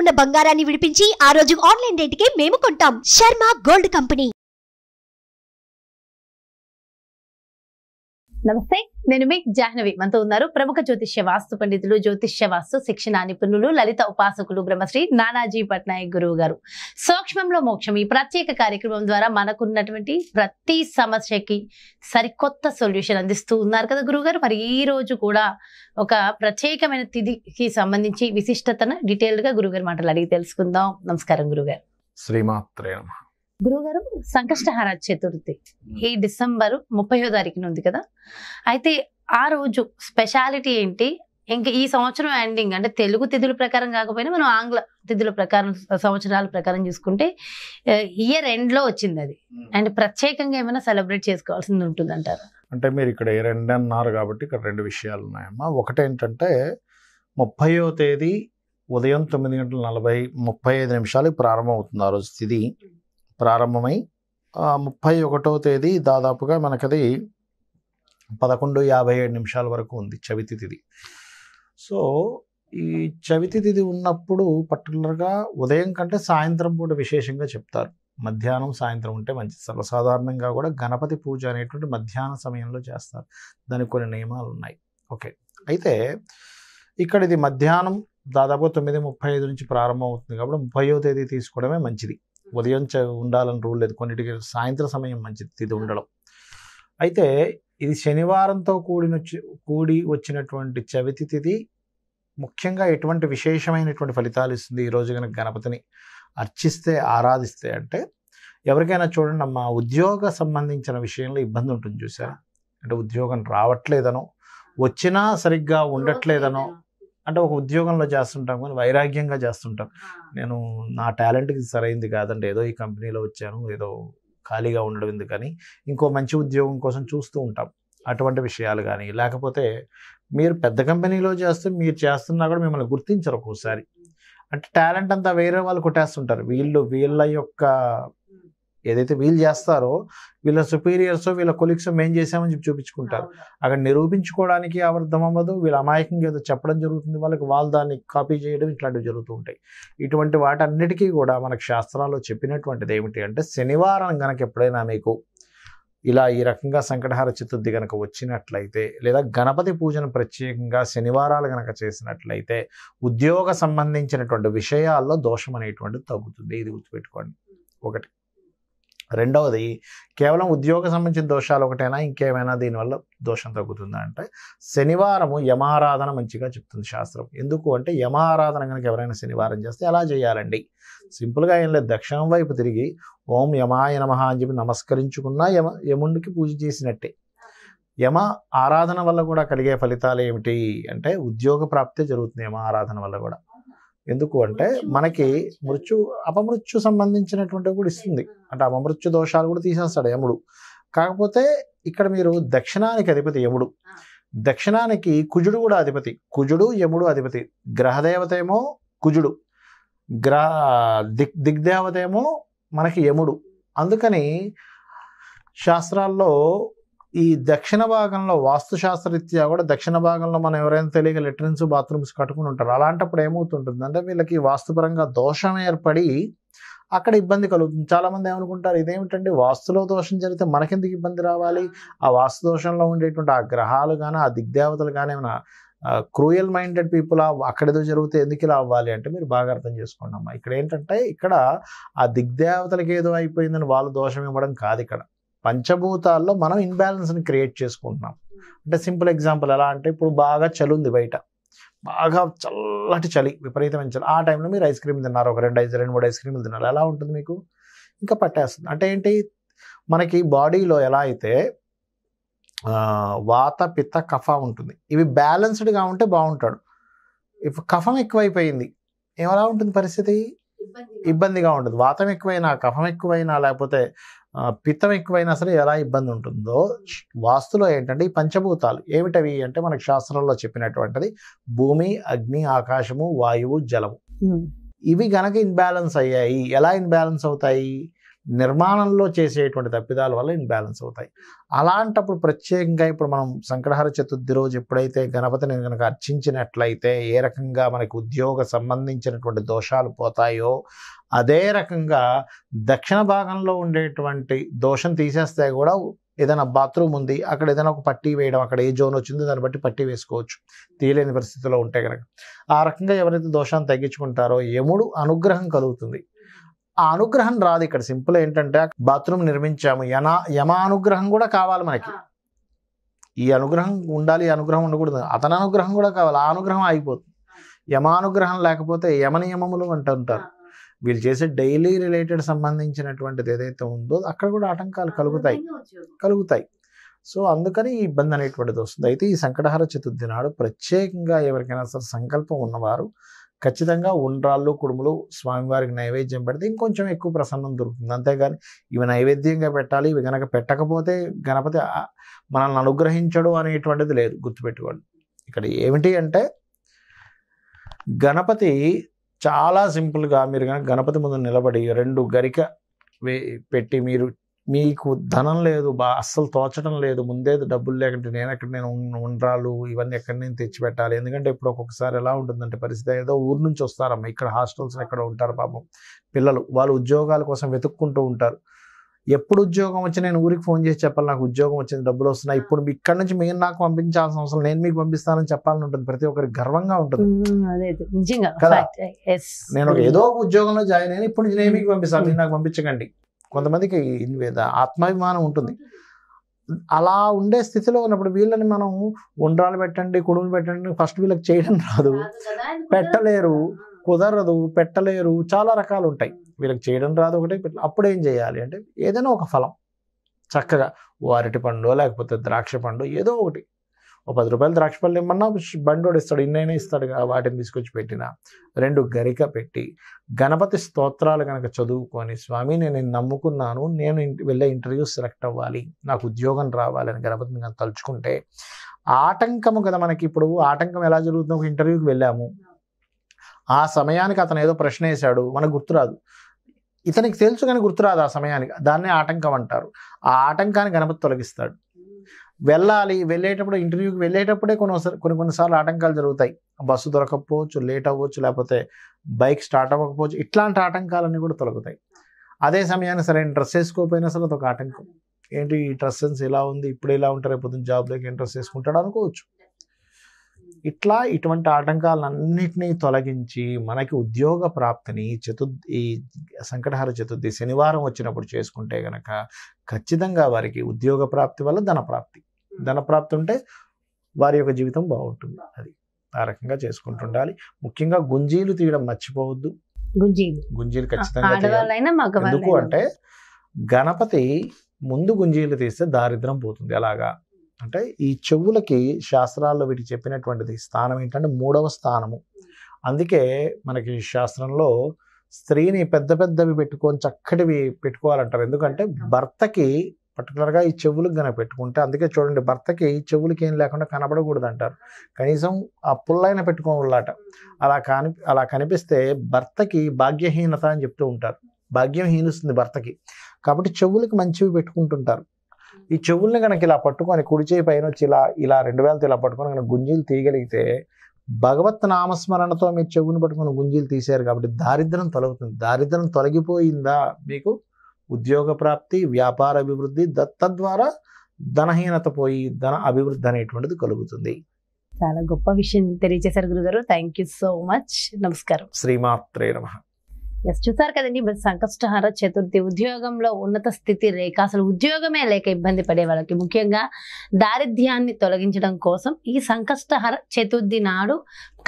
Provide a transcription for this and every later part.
ఉన్న బంగారాన్ని విడిపించి ఆ రోజు ఆన్లైన్ రేటుకే మేము కొంటాం శర్మ గోల్డ్ కంపెనీ నమస్తే నేను మీ జాహ్నవి మనతో ఉన్నారు ప్రముఖ జ్యోతిష్య వాస్తు పండితులు జ్యోతిష్య వాస్తు శిక్షణ నిపుణులు లలిత ఉపాసకులు బ్రహ్మశ్రీ నానాజీ పట్నాయక్ గురువు గారు సూక్ష్మంలో మోక్షం ఈ ప్రత్యేక కార్యక్రమం ద్వారా మనకున్నటువంటి ప్రతి సమస్యకి సరికొత్త సొల్యూషన్ అందిస్తూ ఉన్నారు కదా గారు మరి ఈ రోజు కూడా ఒక ప్రత్యేకమైన తిథికి సంబంధించి విశిష్టతను డీటెయిల్డ్గా గురువు మాటలు అడిగి తెలుసుకుందాం నమస్కారం గురుగారు శ్రీమాత్రే గురువుగారు సంకష్టహార చతుర్థి ఈ డిసెంబర్ ముప్పయో తారీఖున ఉంది కదా అయితే ఆ రోజు స్పెషాలిటీ ఏంటి ఇంకా ఈ సంవత్సరం ఎండింగ్ అంటే తెలుగు తిథుల ప్రకారం కాకపోయినా మనం ఆంగ్ల తిథుల ప్రకారం సంవత్సరాల ప్రకారం చూసుకుంటే ఇయర్ లో వచ్చింది అది hmm. అండ్ ప్రత్యేకంగా ఏమైనా సెలబ్రేట్ చేసుకోవాల్సింది ఉంటుంది అంటారు అంటే మీరు ఇక్కడ ఇయర్ ఎండ్ అన్నారు కాబట్టి ఇక్కడ రెండు విషయాలు ఉన్నాయమ్మా ఒకటేంటంటే ముప్పయో తేదీ ఉదయం తొమ్మిది గంటల నలభై ముప్పై ఐదు నిమిషాలకు అవుతుంది ఆ రోజు తిథి ప్రారంభమై ముప్పై ఒకటో తేదీ దాదాపుగా మనకది పదకొండు యాభై ఏడు నిమిషాల వరకు ఉంది చవితి తిది సో ఈ చవితి తిది ఉన్నప్పుడు పర్టికులర్గా ఉదయం కంటే సాయంత్రం పూట విశేషంగా చెప్తారు మధ్యాహ్నం సాయంత్రం ఉంటే మంచిది సర్వసాధారణంగా కూడా గణపతి పూజ అనేటువంటి మధ్యాహ్న సమయంలో చేస్తారు దానికి కొన్ని నియమాలు ఉన్నాయి ఓకే అయితే ఇక్కడ ఇది మధ్యాహ్నం దాదాపు తొమ్మిది ముప్పై ఐదు నుంచి ప్రారంభం అవుతుంది కాబట్టి ముప్పయో తేదీ తీసుకోవడమే మంచిది ఉదయం ఉండాలని రూల్ లేదు కొన్నిటికి సాయంత్రం సమయం మంచిది ఇది ఉండడం అయితే ఇది శనివారంతో కూడిన కూడి వచ్చినటువంటి చవితి తిథి ముఖ్యంగా ఎటువంటి విశేషమైనటువంటి ఫలితాలు ఇస్తుంది ఈరోజు కనుక గణపతిని అర్చిస్తే ఆరాధిస్తే అంటే ఎవరికైనా చూడండి మా ఉద్యోగ సంబంధించిన విషయంలో ఇబ్బంది ఉంటుంది చూసారా అంటే ఉద్యోగం రావట్లేదనో వచ్చినా సరిగ్గా ఉండట్లేదనో అంటే ఒక ఉద్యోగంలో చేస్తుంటాం కానీ వైరాగ్యంగా చేస్తుంటాం నేను నా టాలెంట్కి సరైంది కాదండి ఏదో ఈ కంపెనీలో వచ్చాను ఏదో ఖాళీగా ఉండడం ఎందుకని ఇంకో మంచి ఉద్యోగం కోసం చూస్తూ ఉంటాం అటువంటి విషయాలు కానీ లేకపోతే మీరు పెద్ద కంపెనీలో చేస్తే మీరు చేస్తున్నా కూడా మిమ్మల్ని గుర్తించరు ఒక్కోసారి అంటే టాలెంట్ అంతా వేరే వాళ్ళు కొట్టేస్తుంటారు వీళ్ళు వీళ్ళ యొక్క ఏదైతే వీళ్ళు చేస్తారో వీళ్ళ సుపీరియర్స్ వీళ్ళ కొలీగ్స్ మేం చేసామని చెప్పి చూపించుకుంటారు అక్కడ నిరూపించుకోవడానికి అవర్థం అవ్వదు వీళ్ళు అమాయకంగా ఏదో చెప్పడం జరుగుతుంది వాళ్ళకి వాళ్ళు దాన్ని కాపీ చేయడం ఇట్లాంటివి జరుగుతూ ఉంటాయి ఇటువంటి వాటన్నిటికీ కూడా మనకు శాస్త్రాల్లో చెప్పినటువంటిది ఏమిటి అంటే శనివారం కనుక ఎప్పుడైనా మీకు ఇలా ఈ రకంగా సంకటహార చతుర్థి కనుక వచ్చినట్లయితే లేదా గణపతి పూజను ప్రత్యేకంగా శనివారాలు కనుక చేసినట్లయితే ఉద్యోగ సంబంధించినటువంటి విషయాల్లో దోషం అనేటువంటిది తగ్గుతుంది ఇది గుర్తుపెట్టుకోండి ఒకటి రెండవది కేవలం ఉద్యోగ సంబంధించిన దోషాలు ఒకటేనా ఇంకేమైనా దీనివల్ల దోషం తగ్గుతుందా అంటే శనివారము యమారాధన మంచిగా చెప్తుంది శాస్త్రం ఎందుకు అంటే యమారాధన కనుక ఎవరైనా శనివారం చేస్తే ఎలా చేయాలండి సింపుల్గా ఏం లేదు దక్షిణం వైపు తిరిగి ఓం యమాయ నమ అని చెప్పి నమస్కరించుకున్నా యమ యముడికి పూజ చేసినట్టే యమ ఆరాధన వల్ల కూడా కలిగే ఫలితాలు ఏమిటి అంటే ఉద్యోగ ప్రాప్తి జరుగుతుంది యమ ఆరాధన వల్ల కూడా ఎందుకు అంటే మనకి మృత్యు అపమృత్యు సంబంధించినటువంటి కూడా ఇస్తుంది అంటే అపమృత్యు దోషాలు కూడా తీసేస్తాడు యముడు కాకపోతే ఇక్కడ మీరు దక్షిణానికి అధిపతి యముడు దక్షిణానికి కుజుడు కూడా అధిపతి కుజుడు యముడు అధిపతి గ్రహదేవత ఏమో కుజుడు గ్రహ దిగ్ దిగ్దేవత ఏమో మనకి యముడు అందుకని శాస్త్రాల్లో ఈ దక్షిణ భాగంలో వాస్తుశాస్త్రరీత్యా కూడా దక్షిణ భాగంలో మనం ఎవరైనా తెలియక లెట్రిన్స్ బాత్రూమ్స్ కట్టుకుని ఉంటారు అలాంటప్పుడు ఏమవుతుంటుంది అంటే వీళ్ళకి వాస్తుపరంగా దోషం ఏర్పడి అక్కడ ఇబ్బంది కలుగుతుంది చాలామంది ఏమనుకుంటారు ఇదేమిటండి వాస్తులో దోషం జరిగితే మనకెందుకు ఇబ్బంది రావాలి ఆ వాస్తు దోషంలో ఉండేటువంటి ఆ గ్రహాలు కానీ ఆ దిగ్దేవతలు కానీ ఏమైనా క్రూయల్ మైండెడ్ పీపుల్ అక్కడేదో జరిగితే ఎందుకు ఇలా అవ్వాలి అంటే మీరు బాగా అర్థం చేసుకోండి అమ్మా ఇక్కడ ఏంటంటే ఇక్కడ ఆ దిగ్దేవతలకు ఏదో అయిపోయిందని వాళ్ళు దోషం ఇవ్వడం కాదు ఇక్కడ పంచభూతాల్లో మనం ఇన్బ్యాలెన్స్ని క్రియేట్ చేసుకుంటున్నాం అంటే సింపుల్ ఎగ్జాంపుల్ ఎలా అంటే ఇప్పుడు బాగా చలి ఉంది బయట బాగా చల్లటి చలి విపరీతమైన చలి ఆ టైంలో మీరు ఐస్ క్రీమ్ తిన్నారు ఒక రెండు ఐస్ రెండు మూడు ఐస్ క్రీమ్లు తిన్నారు ఎలా ఉంటుంది మీకు ఇంకా పట్టేస్తుంది అంటే ఏంటి మనకి బాడీలో ఎలా అయితే వాత పిత్త కఫ ఉంటుంది ఇవి బ్యాలెన్స్డ్గా ఉంటే బాగుంటాడు ఇఫ్ కఫం ఎక్కువైపోయింది ఏమలా ఉంటుంది పరిస్థితి ఇబ్బందిగా ఉంటుంది వాతం ఎక్కువైనా కఫం ఎక్కువైనా లేకపోతే పిత్తం ఎక్కువైనా సరే ఎలా ఇబ్బంది ఉంటుందో వాస్తులో ఏంటంటే ఈ పంచభూతాలు ఏమిటవి అంటే మనకు శాస్త్రంలో చెప్పినటువంటిది భూమి అగ్ని ఆకాశము వాయువు జలము ఇవి గనక ఇన్బ్యాలెన్స్ అయ్యాయి ఎలా ఇన్బ్యాలెన్స్ అవుతాయి నిర్మాణంలో చేసేటువంటి తప్పిదాల వల్ల ఇన్బ్యాలెన్స్ అవుతాయి అలాంటప్పుడు ప్రత్యేకంగా ఇప్పుడు మనం సంక్రహార చతుర్థి రోజు ఎప్పుడైతే గణపతిని కనుక అర్చించినట్లయితే ఏ రకంగా మనకి ఉద్యోగ సంబంధించినటువంటి దోషాలు పోతాయో అదే రకంగా దక్షిణ భాగంలో ఉండేటువంటి దోషం తీసేస్తే కూడా ఏదైనా బాత్రూమ్ ఉంది అక్కడ ఏదైనా ఒక పట్టీ వేయడం అక్కడ ఏ జోన్ వచ్చింది దాన్ని బట్టి పట్టీ వేసుకోవచ్చు తీయలేని పరిస్థితిలో ఉంటే కనుక ఆ రకంగా ఎవరైతే దోషాన్ని తగ్గించుకుంటారో యముడు అనుగ్రహం కలుగుతుంది ఆ అనుగ్రహం రాదు ఇక్కడ సింపుల్ ఏంటంటే బాత్రూమ్ నిర్మించాము యనా యమ అనుగ్రహం కూడా కావాలి మనకి ఈ అనుగ్రహం ఉండాలి అనుగ్రహం ఉండకూడదు అతని అనుగ్రహం కూడా కావాలి ఆ అనుగ్రహం ఆగిపోతుంది యమానుగ్రహం లేకపోతే యమ నియమములు అంటుంటారు వీళ్ళు చేసే డైలీ రిలేటెడ్ సంబంధించినటువంటిది ఏదైతే ఉందో అక్కడ కూడా ఆటంకాలు కలుగుతాయి కలుగుతాయి సో అందుకని ఈ ఇబ్బంది అనేటువంటిది వస్తుంది అయితే ఈ సంకటహార చతుర్థి నాడు ప్రత్యేకంగా ఎవరికైనా సరే సంకల్పం ఉన్నవారు ఖచ్చితంగా ఉండ్రాళ్ళు కుడుములు స్వామివారికి నైవేద్యం పెడితే ఇంకొంచెం ఎక్కువ ప్రసన్నం దొరుకుతుంది అంతేగాని ఇవి నైవేద్యంగా పెట్టాలి ఇవి కనుక పెట్టకపోతే గణపతి మనల్ని అనుగ్రహించడు అనేటువంటిది లేదు గుర్తుపెట్టుకోండి ఇక్కడ ఏమిటి అంటే గణపతి చాలా సింపుల్గా మీరు కనుక గణపతి ముందు నిలబడి రెండు గరిక వే పెట్టి మీరు మీకు ధనం లేదు బా అస్సలు తోచడం లేదు ముందే డబ్బులు లేకుంటే నేను ఎక్కడ నేను ఉండరాలు ఇవన్నీ ఎక్కడ నేను తెచ్చిపెట్టాలి ఎందుకంటే ఇప్పుడు ఒక్కొక్కసారి ఎలా ఉంటుందంటే పరిస్థితి ఏదో ఊరు నుంచి వస్తారమ్మా ఇక్కడ హాస్టల్స్ ఎక్కడ ఉంటారు పాపం పిల్లలు వాళ్ళు ఉద్యోగాల కోసం వెతుక్కుంటూ ఉంటారు ఎప్పుడు ఉద్యోగం వచ్చి నేను ఊరికి ఫోన్ చేసి చెప్పాలి నాకు ఉద్యోగం వచ్చింది డబ్బులు వస్తున్నాయి ఇప్పుడు ఇక్కడ నుంచి మీరు నాకు పంపించాల్సిన అవసరం నేను మీకు పంపిస్తానని చెప్పాలని ఉంటుంది ప్రతి ఒక్కరికి గర్వంగా ఉంటుంది కదా నేను ఏదో ఒక ఉద్యోగంలో జాయిన్ అయినా ఇప్పుడు నేను మీకు పంపిస్తాను నాకు పంపించకండి కొంతమందికి ఆత్మాభిమానం ఉంటుంది అలా ఉండే స్థితిలో ఉన్నప్పుడు వీళ్ళని మనం ఉండ్రాలు పెట్టండి కొడుకులు పెట్టండి ఫస్ట్ వీళ్ళకి చేయడం రాదు పెట్టలేరు కుదరదు పెట్టలేరు చాలా రకాలు ఉంటాయి వీళ్ళకి చేయడం రాదు ఒకటి అప్పుడు ఏం చేయాలి అంటే ఏదైనా ఒక ఫలం చక్కగా ఓ పండు లేకపోతే ద్రాక్ష పండు ఏదో ఒకటి ఓ పది రూపాయలు ద్రాక్షపళ్ళు ఇమ్మన్నా బండోడు ఇస్తాడు ఇన్నైనా ఇస్తాడు వాటిని తీసుకొచ్చి పెట్టిన రెండు గరిక పెట్టి గణపతి స్తోత్రాలు కనుక చదువుకొని స్వామి నేను నమ్ముకున్నాను నేను వెళ్ళే ఇంటర్వ్యూ సెలెక్ట్ అవ్వాలి నాకు ఉద్యోగం రావాలని గణపతిని కనుక తలుచుకుంటే ఆటంకము కదా మనకి ఇప్పుడు ఆటంకం ఎలా జరుగుతుందో ఒక ఇంటర్వ్యూకి వెళ్ళాము ఆ సమయానికి అతను ఏదో ప్రశ్న వేశాడు మనకు గుర్తురాదు ఇతనికి తెలుసు కానీ గుర్తురాదు ఆ సమయానికి దాన్నే ఆటంకం అంటారు ఆ ఆటంకాన్ని గణపతి తొలగిస్తాడు వెళ్ళాలి వెళ్ళేటప్పుడు ఇంటర్వ్యూకి వెళ్ళేటప్పుడే కొన్నిసారి కొన్ని కొన్నిసార్లు ఆటంకాలు జరుగుతాయి బస్సు దొరకకపోవచ్చు లేట్ అవ్వచ్చు లేకపోతే బైక్ స్టార్ట్ అవ్వకపోవచ్చు ఇట్లాంటి ఆటంకాలన్నీ కూడా తొలగుతాయి అదే సమయానికి సరైన డ్రెస్ వేసుకోకపోయినా సరే అదొక ఆటంకం ఏంటి ఈ డ్రెస్ సెన్స్ ఇలా ఉంది ఇప్పుడు ఎలా ఉంటారు పొద్దున్న జాబ్లోకి ఏం డ్రెస్ వేసుకుంటాడు అనుకోవచ్చు ఇట్లా ఇటువంటి ఆటంకాలన్నింటినీ తొలగించి మనకి ఉద్యోగ ప్రాప్తిని చతుర్ ఈ సంకటహార చతుర్థి శనివారం వచ్చినప్పుడు చేసుకుంటే గనక ఖచ్చితంగా వారికి ఉద్యోగ ప్రాప్తి వల్ల ధన ప్రాప్తి ధనప్రాప్తి ఉంటే వారి యొక్క జీవితం బాగుంటుంది అది ఆ రకంగా చేసుకుంటుండాలి ముఖ్యంగా గుంజీలు తీయడం మర్చిపోవద్దు గుంజీలు గుంజీలు ఖచ్చితంగా ఎందుకు అంటే గణపతి ముందు గుంజీలు తీస్తే దారిద్రం పోతుంది అలాగా అంటే ఈ చెవులకి శాస్త్రాల్లో వీటి చెప్పినటువంటిది స్థానం ఏంటంటే మూడవ స్థానము అందుకే మనకి శాస్త్రంలో స్త్రీని పెద్ద పెద్దవి పెట్టుకొని చక్కటివి పెట్టుకోవాలంటారు ఎందుకంటే భర్తకి పర్టికులర్గా ఈ చెవులకు గనక పెట్టుకుంటే అందుకే చూడండి భర్తకి చెవులకి ఏం లేకుండా కనబడకూడదు అంటారు కనీసం ఆ పుల్లైన పెట్టుకోవాలట అలా కాని అలా కనిపిస్తే భర్తకి భాగ్యహీనత అని చెప్తూ ఉంటారు భాగ్యం హీనిస్తుంది భర్తకి కాబట్టి చెవులకి మంచివి పెట్టుకుంటుంటారు ఈ చెవుల్ని కనుక ఇలా పట్టుకొని కుడిచేయి పైన వచ్చి ఇలా ఇలా రెండు వేలతో ఇలా పట్టుకొని కనుక గుంజీలు తీయగలిగితే భగవత్ నామస్మరణతో మీరు చెవుని పట్టుకొని గుంజీలు తీశారు కాబట్టి దారిద్రం తొలగుతుంది దారిద్రం తొలగిపోయిందా మీకు ఉద్యోగ ప్రాప్తి వ్యాపార అభివృద్ధి తద్వారా ధనహీనత పోయి ధన అభివృద్ధి అనేటువంటిది కలుగుతుంది చాలా గొప్ప విషయం తెలియజేశారు గురుగారు థ్యాంక్ యూ సో మచ్ నమస్కారం శ్రీమాత్రే నమ ఎస్ చూసారు కదండి మరి సంకష్టహార చతుర్థి ఉద్యోగంలో ఉన్నత స్థితి రేఖ అసలు ఉద్యోగమే లేక ఇబ్బంది పడే వాళ్ళకి ముఖ్యంగా దారిద్ర్యాన్ని తొలగించడం కోసం ఈ సంకష్టహార చతుర్థి నాడు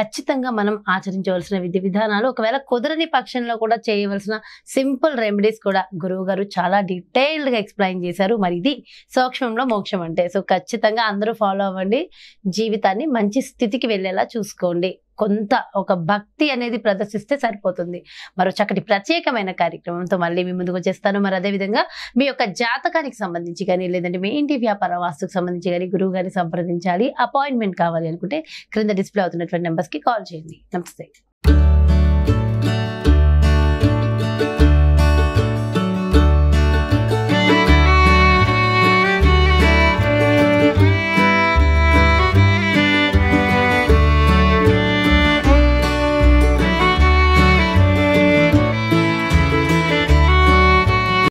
ఖచ్చితంగా మనం ఆచరించవలసిన విధి విధానాలు ఒకవేళ కుదరని పక్షంలో కూడా చేయవలసిన సింపుల్ రెమెడీస్ కూడా గురువు గారు చాలా డీటెయిల్డ్గా ఎక్స్ప్లెయిన్ చేశారు మరి ఇది సూక్ష్మంలో మోక్షం అంటే సో ఖచ్చితంగా అందరూ ఫాలో అవ్వండి జీవితాన్ని మంచి స్థితికి వెళ్ళేలా చూసుకోండి కొంత ఒక భక్తి అనేది ప్రదర్శిస్తే సరిపోతుంది మరో చక్కటి ప్రత్యేకమైన కార్యక్రమంతో మళ్ళీ మీ ముందుకు వచ్చేస్తాను మరి అదేవిధంగా మీ యొక్క జాతకానికి సంబంధించి కానీ లేదంటే మీ ఇంటి వ్యాపార వాస్తుకు సంబంధించి కానీ గురువు గారిని సంప్రదించాలి అపాయింట్మెంట్ కావాలి అనుకుంటే క్రింద డిస్ప్లే అవుతున్నటువంటి నెంబర్స్కి కాల్ చేయండి నమస్తే